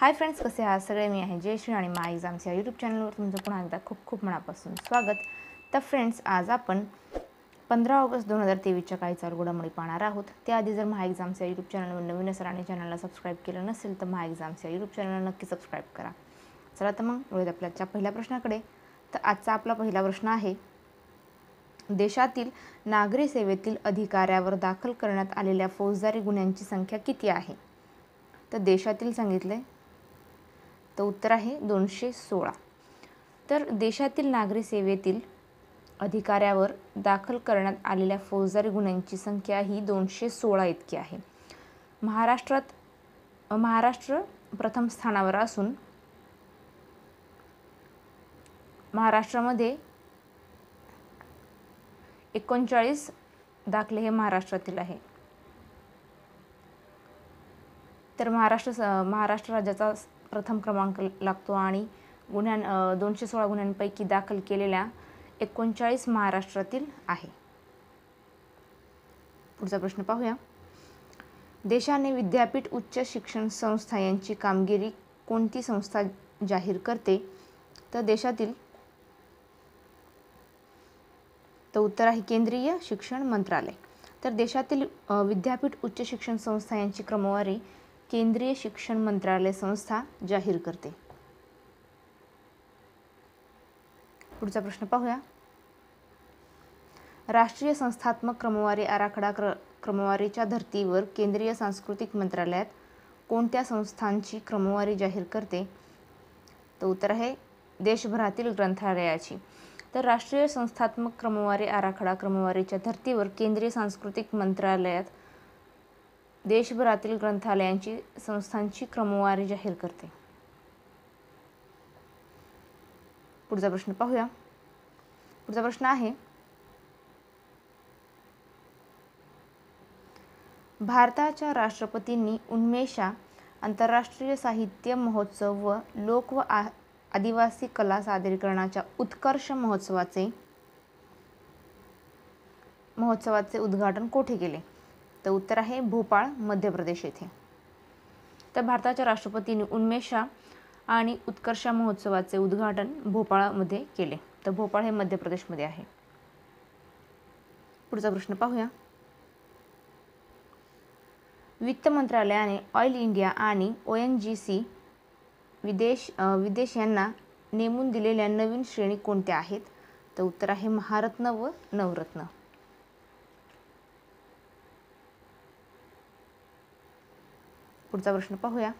hi friends कसे आहात सगळे मी आहे जयश्री आणि माय एक्झाम्स या यूट्यूब चॅनलवर तुमचं पुन्हा एकदा खूप खूप मनापासून स्वागत तर फ्रेंड्स आज आपण पंधरा ऑगस्ट दोन हजार तेवीसच्या काही चालू पाहणार आहोत त्याआधी जर माय एक्झाम्स या यूट्यूब चॅनलवर नवीन असाल आणि चॅनलला सबस्क्राईब केलं नसेल तर माय एक्झाम्स या यूट्यूब चॅनलला नक्की सबस्क्राईब करा चला तर मग वेळेत आपल्याच्या पहिल्या प्रश्नाकडे तर आजचा आपला पहिला प्रश्न आहे देशातील नागरी सेवेतील अधिकाऱ्यावर दाखल करण्यात आलेल्या फौजदारी गुन्ह्यांची संख्या किती आहे तर देशातील सांगितले उत्तर आहे दोनशे सोळा तर देशातील नागरी सेवेतील अधिकाऱ्यावर दाखल करण्यात आलेल्या फौजदारी गुन्ह्यांची संख्या ही दोनशे सोळा इतकी आहे महाराष्ट्रात महाराष्ट्र प्रथम स्थानावर असून महाराष्ट्रामध्ये एकोणचाळीस दाखले हे महाराष्ट्रातील आहे तर महाराष्ट्र महाराष्ट्र राज्याचा प्रथम क्रमांक लागतो आणि गुन्ह्यां दोनशे सोळा गुन्ह्यांपैकी दाखल केलेल्या एकोणचाळीस महाराष्ट्रातील आहे पुढचा प्रश्न पाहूया देशाने विद्यापीठ उच्च शिक्षण संस्था यांची कामगिरी कोणती संस्था जाहीर करते तर देशातील तर उत्तर आहे केंद्रीय शिक्षण मंत्रालय तर देशातील विद्यापीठ उच्च शिक्षण संस्था यांची क्रमवारी केंद्रीय शिक्षण मंत्रालय संस्था जाहीर करते पुढचा प्रश्न पाहूया राष्ट्रीय संस्थात्मक क्रमवारी आराखडा क्र क्रमवारीच्या धर्तीवर केंद्रीय सांस्कृतिक मंत्रालयात कोणत्या संस्थांची क्रमवारी जाहीर करते तर उत्तर आहे देशभरातील ग्रंथालयाची तर राष्ट्रीय संस्थात्मक क्रमवारी आराखडा क्रमवारीच्या धर्तीवर केंद्रीय सांस्कृतिक मंत्रालयात देशभरातील ग्रंथालयांची संस्थांची क्रमवारी जाहीर करते पुढचा प्रश्न पाहूया पुढचा प्रश्न आहे भारताच्या राष्ट्रपतींनी उन्मेषा आंतरराष्ट्रीय साहित्य महोत्सव व लोक व आदिवासी कला सादरीकरणाच्या उत्कर्ष महोत्सवाचे महोत्सवाचे उद्घाटन कोठे केले तर उत्तर आहे भोपाळ मध्य प्रदेश येथे तर भारताच्या राष्ट्रपतींनी उन्मेषा आणि उत्कर्षा महोत्सवाचे उद्घाटन भोपाळामध्ये केले तर भोपाळ हे मध्य प्रदेशमध्ये आहे पुढचा प्रश्न पाहूया वित्त मंत्रालयाने ऑइल इंडिया आणि ओ एन जी सी विदेश विदेश यांना नेमून दिलेल्या नवीन श्रेणी कोणत्या आहेत तर उत्तर आहे महारत्न व नवरत्न पुढचा प्रश्न पाहूया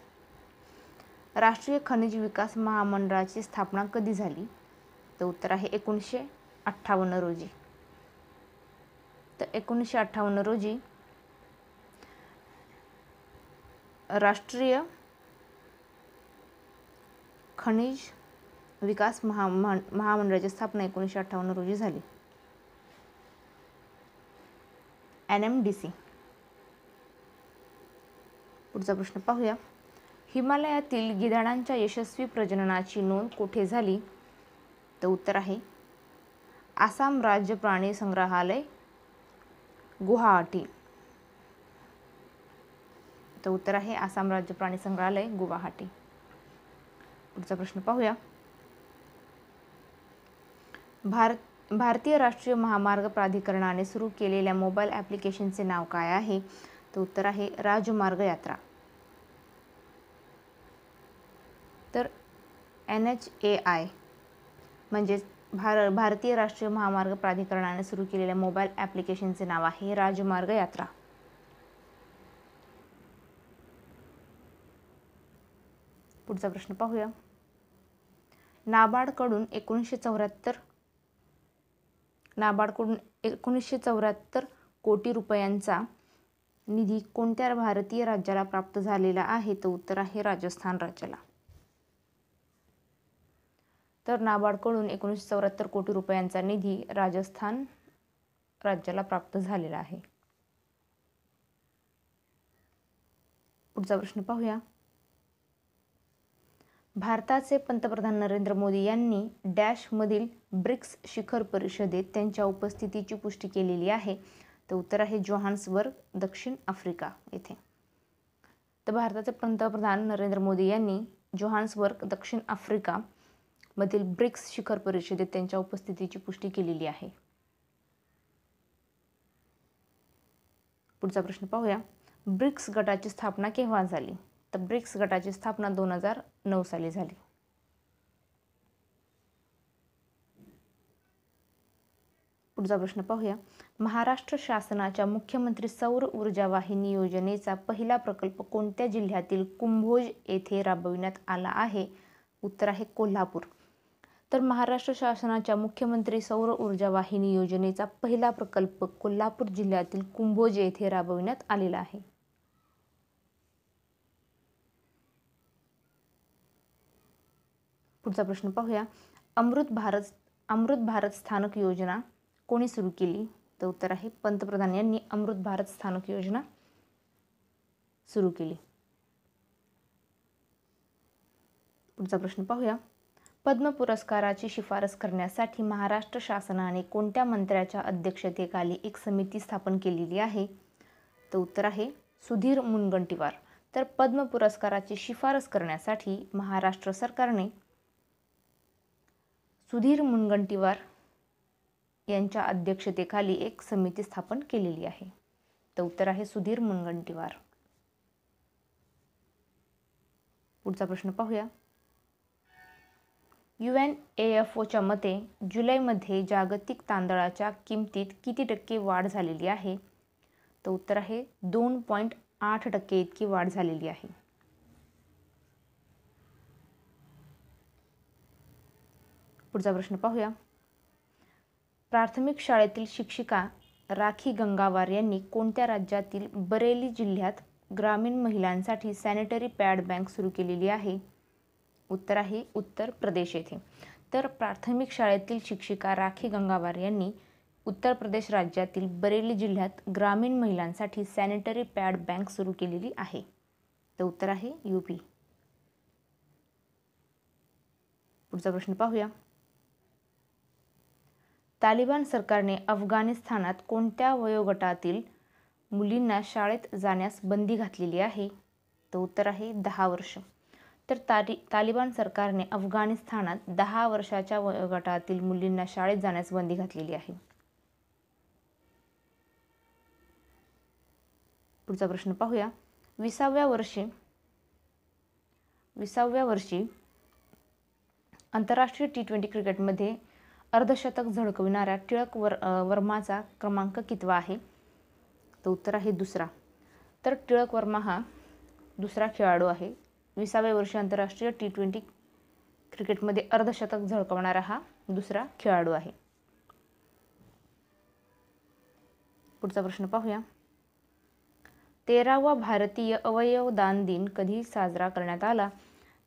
राष्ट्रीय खनिज विकास महामंडळाची स्थापना कधी झाली तर उत्तर आहे एकोणीसशे अठ्ठावन्न रोजी तर एकोणीसशे अठ्ठावन्न रोजी राष्ट्रीय खनिज विकास महा महामंडळाची स्थापना एकोणीसशे अठ्ठावन्न रोजी झाली एन एम डी सी पुढचा प्रश्न पाहूया हिमालयातील गिधाडांच्या यशस्वी प्रजननाची नोंद कोठे झाली तर उत्तर आहे आसाम राज्य प्राणी संग्रहालय गुवाहाटी तर उत्तर आहे आसाम राज्य प्राणी संग्रहालय गुवाहाटी पुढचा प्रश्न पाहूया भारत भारतीय राष्ट्रीय महामार्ग प्राधिकरणाने सुरू केलेल्या मोबाईल ॲप्लिकेशनचे नाव काय आहे तर उत्तर आहे राजमार्ग यात्रा तर एन एच ए आय म्हणजेच भार भारतीय राष्ट्रीय महामार्ग प्राधिकरणाने सुरू केलेल्या मोबाईल ॲप्लिकेशनचे नाव आहे राजमार्ग यात्रा पुढचा प्रश्न पाहूया नाबार्डकडून एकोणीसशे चौऱ्याहत्तर नाबार्डकडून एकोणीसशे चौऱ्याहत्तर कोटी रुपयांचा निधी कोणत्या भारतीय राज्याला प्राप्त झालेला आहे तर उत्तर आहे राजस्थान राज्याला तर नाबार्डकडून एकोणीसशे चौऱ्याहत्तर कोटी रुपयांचा निधी राजस्थान राज्याला प्राप्त झालेला आहे पुढचा प्रश्न पाहूया भारताचे पंतप्रधान नरेंद्र मोदी यांनी डॅशमधील ब्रिक्स शिखर परिषदेत त्यांच्या उपस्थितीची पुष्टी केलेली आहे तर उत्तर आहे जोहान्सबर्ग दक्षिण आफ्रिका येथे तर भारताचे पंतप्रधान नरेंद्र मोदी यांनी जोहान्सबर्ग दक्षिण आफ्रिका मधील ब्रिक्स शिखर परिषदेत त्यांच्या उपस्थितीची पुष्टी केलेली आहे पुढचा प्रश्न पाहूया ब्रिक्स गटाची स्थापना केव्हा झाली तर ब्रिक्स गटाची स्थापना दोन हजार नऊ साली झाली पुढचा प्रश्न पाहूया महाराष्ट्र शासनाच्या मुख्यमंत्री सौर ऊर्जा वाहिनी योजनेचा पहिला प्रकल्प कोणत्या जिल्ह्यातील कुंभोज येथे राबविण्यात आला आहे उत्तर आहे कोल्हापूर तर महाराष्ट्र शासनाच्या मुख्यमंत्री सौर ऊर्जा वाहिनी योजनेचा पहिला प्रकल्प कोल्हापूर जिल्ह्यातील कुंभोज येथे राबविण्यात आलेला आहे पुढचा प्रश्न पाहूया अमृत भारत अमृत भारत स्थानक योजना कोणी सुरू केली तर उत्तर आहे पंतप्रधान यांनी अमृत भारत स्थानक योजना सुरू केली पुढचा प्रश्न पाहूया पद्म पुरस्काराची शिफारस करण्यासाठी महाराष्ट्र शासनाने कोणत्या मंत्र्याच्या अध्यक्षतेखाली एक समिती स्थापन केलेली आहे तर उत्तर आहे सुधीर मुनगंटीवार तर पद्म पुरस्काराची शिफारस करण्यासाठी महाराष्ट्र सरकारने सुधीर मुनगंटीवार यांच्या अध्यक्षतेखाली एक समिती स्थापन केलेली आहे तर उत्तर आहे सुधीर मुनगंटीवार पुढचा प्रश्न पाहूया यू एन ए एफ ओच्या मते जुलैमध्ये जागतिक तांदळाच्या किमतीत किती टक्के वाढ झालेली आहे तर उत्तर आहे दोन पॉईंट आठ टक्के इतकी वाढ झालेली आहे पुढचा प्रश्न पाहूया प्राथमिक शाळेतील शिक्षिका राखी गंगावार यांनी कोणत्या राज्यातील बरेली जिल्ह्यात ग्रामीण महिलांसाठी सॅनिटरी पॅड बँक सुरू केलेली आहे उत्तर आहे उत्तर प्रदेश येथे तर प्राथमिक शाळेतील शिक्षिका राखी गंगावार यांनी उत्तर प्रदेश राज्यातील बरेली जिल्ह्यात ग्रामीण महिलांसाठी सॅनिटरी पॅड बँक सुरू केलेली आहे तर उत्तर आहे यूपी पुढचा प्रश्न पाहूया तालिबान सरकारने अफगाणिस्तानात कोणत्या वयोगटातील मुलींना शाळेत जाण्यास बंदी घातलेली आहे तर उत्तर आहे दहा वर्ष तर तारी तालिबान सरकारने अफगाणिस्तानात दहा वर्षाच्या वयोगटातील मुलींना शाळेत जाण्यास बंदी घातलेली आहे पुढचा प्रश्न पाहूया विसाव्या वर्षी विसाव्या वर्षी आंतरराष्ट्रीय टी ट्वेंटी क्रिकेटमध्ये अर्धशतक झळकविणाऱ्या टिळक वर वर्माचा क्रमांक कितवा आहे तर उत्तर आहे दुसरा तर टिळक वर्मा हा दुसरा खेळाडू आहे विसाव्या वर्षी आंतरराष्ट्रीय टी ट्वेंटी क्रिकेटमध्ये अर्धशतक झळकवणारा हा दुसरा खेळाडू आहे पुढचा प्रश्न पाहूया तेरावा भारतीय अवयवदान दिन कधी साजरा करण्यात आला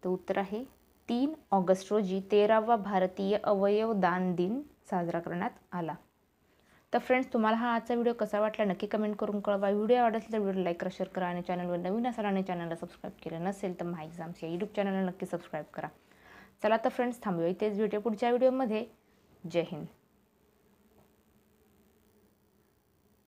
तर उत्तर आहे तीन ऑगस्ट रोजी तेरावा भारतीय अवयव दान दिन साजरा करण्यात आला तर फ्रेंड्स तुम्हाला हा आजचा व्हिडिओ कसा वाटला नक्की कमेंट करून कळवा व्हिडिओ आवडला असेल तर व्हिडिओ लाईक करा शेअर करा आणि चॅनलवर नवीन असाल आणि चॅनलला सबस्क्राईब केलं नसेल तर माय एक्झाम्स या यूट्यूब चॅनलला नक्की सबस्क्राईब करा चला तर फ्रेंड्स थांबूया तेच व्हिडिओ पुढच्या व्हिडिओमध्ये जय हिंद